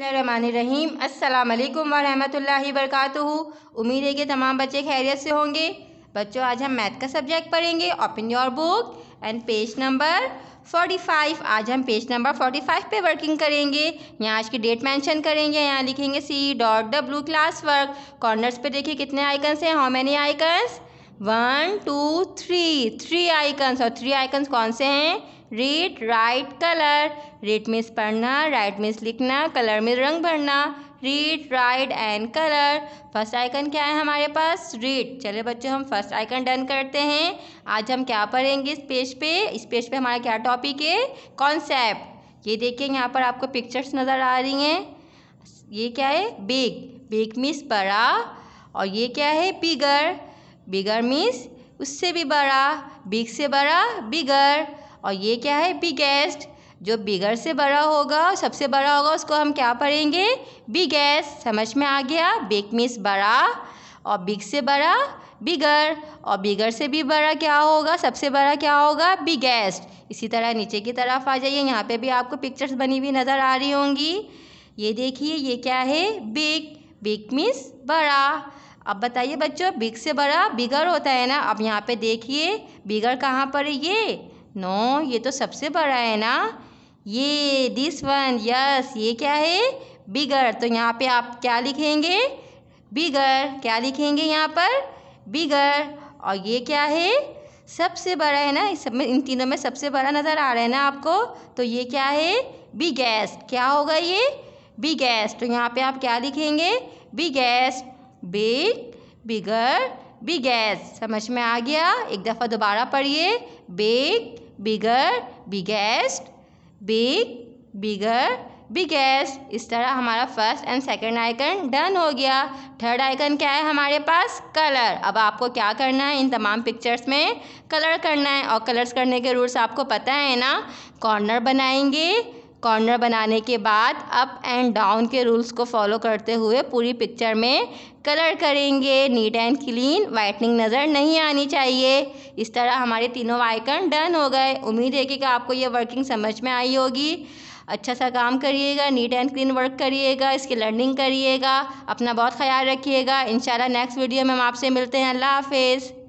रहीम अस्सलाम वालेकुम वरहमतुल्लाहि वरकatuh उम्मीद है कि तमाम बच्चे खैरियत से होंगे बच्चों आज हम मैथ का सब्जेक्ट पढ़ेंगे open your book and page number 45 आज हम पेज नंबर 45 पे वर्किंग करेंगे यहाँ आज की डेट मेंशन करेंगे यहाँ लिखेंगे C dot W class work corners पे देखिए कितने आइकन्स हैं how many icons one two three three icons और थ्री आइकन्स कौन से हैं read write colour read means पढ़ना राइट मीन्स लिखना कलर में रंग भरना read write and colour first icon क्या है हमारे पास रीड चले बच्चों हम फर्स्ट आइकन डन करते हैं आज हम क्या पढ़ेंगे इस पेज पे इस पेज पे हमारा क्या टॉपिक है कॉन्सेप्ट ये देखिए यहाँ पर आपको पिक्चर्स नज़र आ रही हैं ये क्या है बिग बिग मीन्स बड़ा और ये क्या है बिगर बिगर मीन्स उससे भी बड़ा बिग से बड़ा बिगर और ये क्या है बिगेस्ट जो बिगर से बड़ा होगा सबसे बड़ा होगा उसको हम क्या पढ़ेंगे बिगेस्ट समझ में आ गया बिग मीन्स बड़ा और बिग से बड़ा बिगर और बिगर से भी बड़ा क्या होगा सबसे बड़ा क्या होगा बिगेस्ट इसी तरह नीचे की तरफ आ जाइए यहाँ पे भी आपको पिक्चर्स बनी हुई नज़र आ रही होंगी ये देखिए ये क्या है बिग बिग मीन्स बड़ा अब बताइए बच्चों बिग से बड़ा बिगर होता है ना अब यहाँ पे देखिए बिगर कहाँ पर है ये नो ये तो सबसे बड़ा है ना ये दिस वन यस ये क्या है बिगर तो यहाँ पे आप क्या लिखेंगे बिगर क्या लिखेंगे यहाँ पर बिगर और ये क्या है सबसे बड़ा है ना इस सब में इन तीनों में सबसे बड़ा नज़र आ रहा है ना आपको तो ये क्या है बिगेस्ट क्या होगा ये बिगेस्ट तो यहाँ पे आप क्या लिखेंगे बिगेस्ट बिग बिगर बिगेस्ट समझ में आ गया एक दफ़ा दोबारा पढ़िए big bigger biggest big bigger biggest इस तरह हमारा first and second icon done हो गया थर्ड आइकन क्या है हमारे पास कलर अब आपको क्या करना है इन तमाम पिक्चर्स में कलर करना है और कलर्स करने के रूल्स आपको पता है ना कॉर्नर बनाएंगे कॉर्नर बनाने के बाद अप एंड डाउन के रूल्स को फॉलो करते हुए पूरी पिक्चर में कलर करेंगे नीट एंड क्लीन वाइटनिंग नज़र नहीं आनी चाहिए इस तरह हमारे तीनों आइकन डन हो गए उम्मीद है कि आपको ये वर्किंग समझ में आई होगी अच्छा सा काम करिएगा नीट एंड क्लीन वर्क करिएगा इसकी लर्निंग करिएगा अपना बहुत ख्याल रखिएगा इन नेक्स्ट वीडियो में हम आपसे मिलते हैं अल्लाह हाफिज़